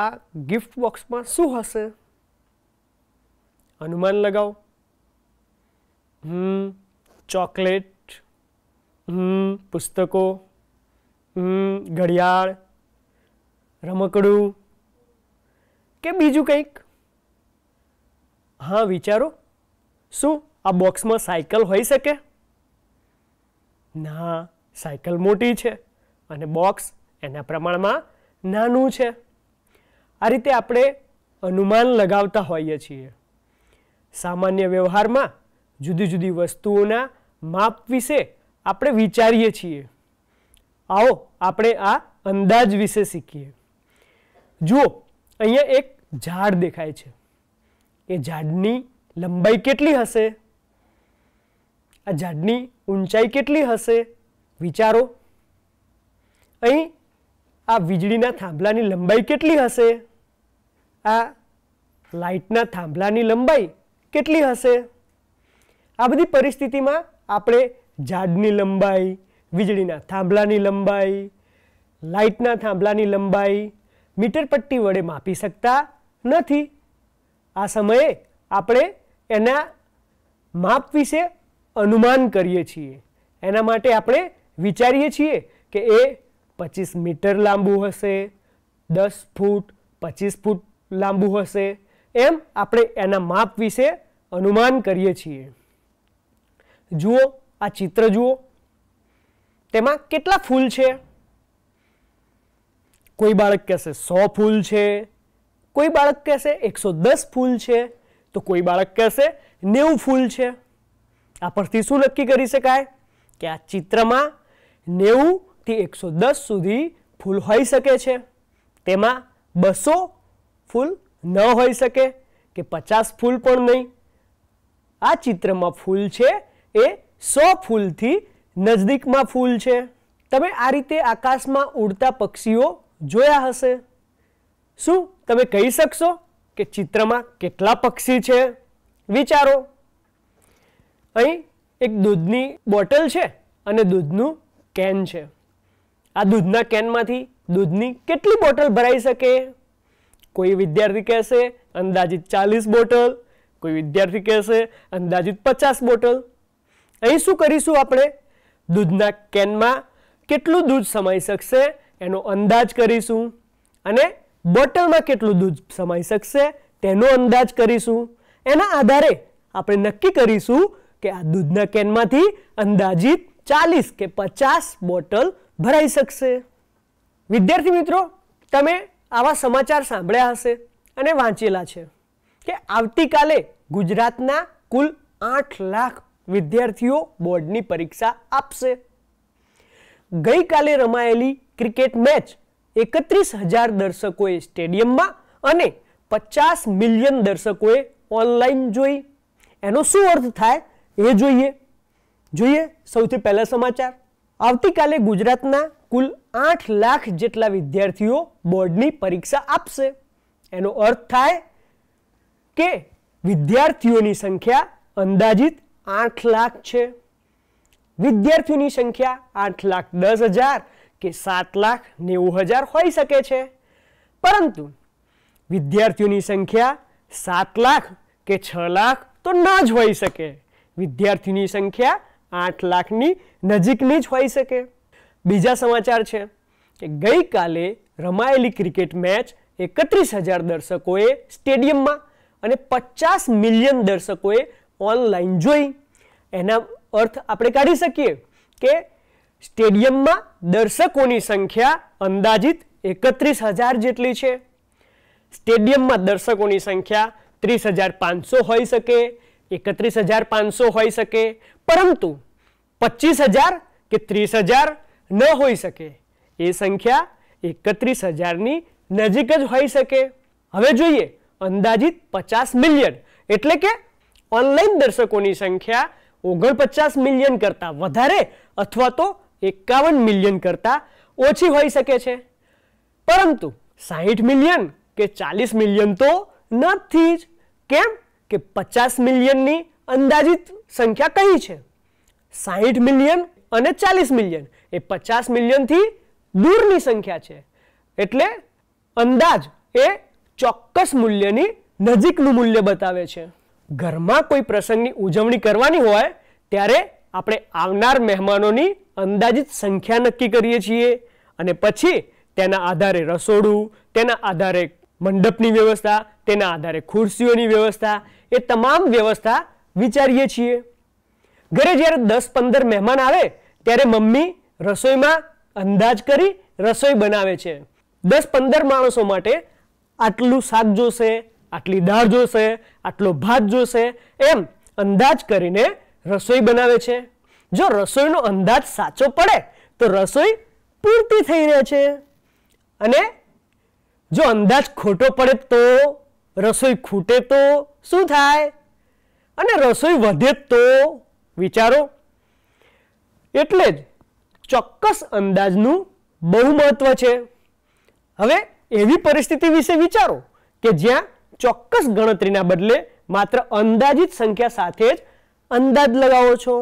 આ ગિફ્ટ બોક્સમાં શું હશે અનુમાન લગાવો હમ ચોકલેટ હમ પુસ્તકો હમ ઘડિયાળ રમકડું કે બીજું કંઈક હા વિચારો શું આ બોક્સમાં સાયકલ હોઈ શકે ના સાયકલ મોટી છે અને બોક્સ એના પ્રમાણમાં નાનું છે આ રીતે આપણે અનુમાન લગાવતા હોઈએ છીએ સામાન્ય વ્યવહારમાં જુદી જુદી વસ્તુઓના માપ વિશે આપણે વિચારીએ છીએ આવો આપણે આ અંદાજ વિશે શીખીએ જુઓ અહીંયા એક ઝાડ દેખાય છે એ ઝાડની લંબાઈ કેટલી હશે આ ઝાડની ઊંચાઈ કેટલી હશે વિચારો અહીં આ વીજળીના થાંભલાની લંબાઈ કેટલી હશે આ લાઇટના થાંભલાની લંબાઈ કેટલી હશે આ બધી પરિસ્થિતિમાં આપણે ઝાડની લંબાઈ વીજળીના થાંભલાની લંબાઈ લાઇટના થાંભલાની લંબાઈ મીટર પટ્ટી વડે માપી શકતા નથી આ સમયે આપણે એના માપ વિશે અનુમાન કરીએ છીએ એના માટે આપણે વિચારીએ છીએ કે એ પચીસ મીટર લાંબુ હશે દસ ફૂટ પચીસ ફૂટ લાંબુ હશે એમ આપણે એના માપ વિશે અનુમાન કરીએ છીએ જુઓ આ ચિત્ર જુઓ તેમાં કેટલા ફૂલ છે કોઈ બાળક કહેશે સો ફૂલ છે કોઈ બાળક કહેશે એકસો દસ ફૂલ છે તો કોઈ બાળક કહેશે નેવું ફૂલ છે આ પરથી શું નક્કી કરી શકાય કે આ ચિત્રમાં નેવું નેવુંથી એકસો દસ સુધી ફૂલ હોઈ શકે છે તેમાં બસો ફૂલ ન હોઈ શકે કે પચાસ ફૂલ પણ નહીં આ ચિત્રમાં ફૂલ છે એ સો ફૂલથી નજદીકમાં ફૂલ છે તમે આ રીતે આકાશમાં ઉડતા પક્ષીઓ જોયા હશે શું તમે કહી શકશો કે ચિત્રમાં કેટલા પક્ષી છે વિચારો અહીં એક દૂધની બોટલ છે અને દૂધનું કેન છે આ દૂધના કેનમાંથી દૂધની કેટલી બોટલ ભરાઈ શકે કોઈ વિદ્યાર્થી કહેશે અંદાજિત ચાલીસ બોટલ કોઈ વિદ્યાર્થી કહેશે અંદાજિત પચાસ બોટલ અહીં શું કરીશું આપણે દૂધના કેનમાં કેટલું દૂધ સમાઈ શકશે એનો અંદાજ કરીશું અને બોટલમાં કેટલું દૂધ સમાઈ શકશે તેનો અંદાજ કરીશું એના આધારે આપણે નક્કી કરીશું કે આ દૂધના કેનમાંથી અંદાજિત ચાલીસ કે પચાસ બોટલ ભરાઈ શકશે વિદ્યાર્થી મિત્રો તમે આવા સમાચાર સાંભળ્યા હશે અને વાંચેલા છે કે આવતીકાલે ગુજરાતના કુલ આઠ લાખ વિદ્યાર્થીઓ બોર્ડની પરીક્ષા આપશે ગઈકાલે રમાયેલી ક્રિકેટ મેચ એકત્રીસ હજાર દર્શકોએ સ્ટેડિયમમાં અને પચાસ મિલિયન દર્શકોએ ઓનલાઈન જોઈ એનો શું અર્થ થાય એ જોઈએ જોઈએ સૌથી પહેલા સમાચાર આવતીકાલે ગુજરાતના કુલ આઠ લાખ જેટલા વિદ્યાર્થીઓ બોર્ડની પરીક્ષા આપશે એનો અર્થ થાય કે વિદ્યાર્થીઓની સંખ્યા અંદાજિત આઠ લાખ છે વિદ્યાર્થીઓની સંખ્યા આઠ લાખ દસ હજાર કે સાત લાખ નેવું હજાર હોઈ શકે છે પરંતુ વિદ્યાર્થીઓની સંખ્યા સાત લાખ કે છ લાખ તો ના જ હોઈ શકે વિદ્યાર્થીની સંખ્યા આઠ લાખની નજીકની જ હોઈ શકે બીજા સમાચાર છે કે ગઈકાલે રમાયેલી ક્રિકેટ મેચ એકત્રીસ હજાર દર્શકોએ સ્ટેડિયમમાં અને પચાસ મિલિયન દર્શકોએ ઓનલાઈન જોઈ એના અર્થ આપણે કાઢી શકીએ કે સ્ટેડિયમમાં દર્શકોની સંખ્યા અંદાજિત એકત્રીસ હજાર જેટલી છે સ્ટેડિયમમાં દર્શકોની સંખ્યા ત્રીસ હજાર પાંચસો હોઈ શકે એકત્રીસ હજાર પાંચસો હોઈ શકે પરંતુ પચીસ હજાર કે ત્રીસ હજાર ન હોઈ શકે એ સંખ્યા એકત્રીસ હજારની નજીક જ હોઈ શકે હવે જોઈએ અંદાજિત પચાસ મિલિયન એટલે કે ઓનલાઈન દર્શકોની સંખ્યા ઓગણપચાસ મિલિયન કરતાં વધારે અથવા તો એકાવન મિલિયન કરતાં ઓછી હોઈ શકે છે પરંતુ સાહીઠ મિલિયન કે ચાલીસ મિલિયન તો નથી જ કેમ કે પચાસ મિલિયનની અંદાજિત સંખ્યા કઈ છે સાહીઠ મિલિયન અને ચાલીસ મિલિયન એ પચાસ મિલિયનથી દૂરની સંખ્યા છે એટલે અંદાજ એ ચોક્કસ મૂલ્યની નજીકનું મૂલ્ય બતાવે છે ઘરમાં કોઈ પ્રસંગની ઉજવણી કરવાની હોય ત્યારે આપણે આવનાર મહેમાનોની અંદાજિત સંખ્યા નક્કી કરીએ છીએ અને પછી તેના આધારે રસોડું તેના આધારે મંડપની વ્યવસ્થા તેના આધારે ખુરશીઓની વ્યવસ્થા એ તમામ વ્યવસ્થા વિચારીએ છીએ ઘરે જ્યારે દસ પંદર મહેમાન આવે ત્યારે મમ્મી રસોઈમાં અંદાજ કરી રસોઈ બનાવે છે દસ પંદર માણસો માટે આટલું શાક જોશે આટલી દાળ જોશે આટલો ભાત જોશે એમ અંદાજ કરીને રસોઈ બનાવે છે જો રસોઈનો અંદાજ સાચો પડે તો રસોઈ પૂરતી થઈ રહે છે અને જો અંદાજ ખોટો પડે તો રસોઈ ખૂટે તો શું થાય અને રસોઈ વધે તો વિચારો એટલે જ ચોક્કસ અંદાજનું બહુ મહત્વ છે હવે એવી પરિસ્થિતિ વિશે વિચારો કે જ્યાં ચોક્કસ ગણતરીના બદલે માત્ર અંદાજિત સંખ્યા સાથે જ અંદાજ લગાવો છો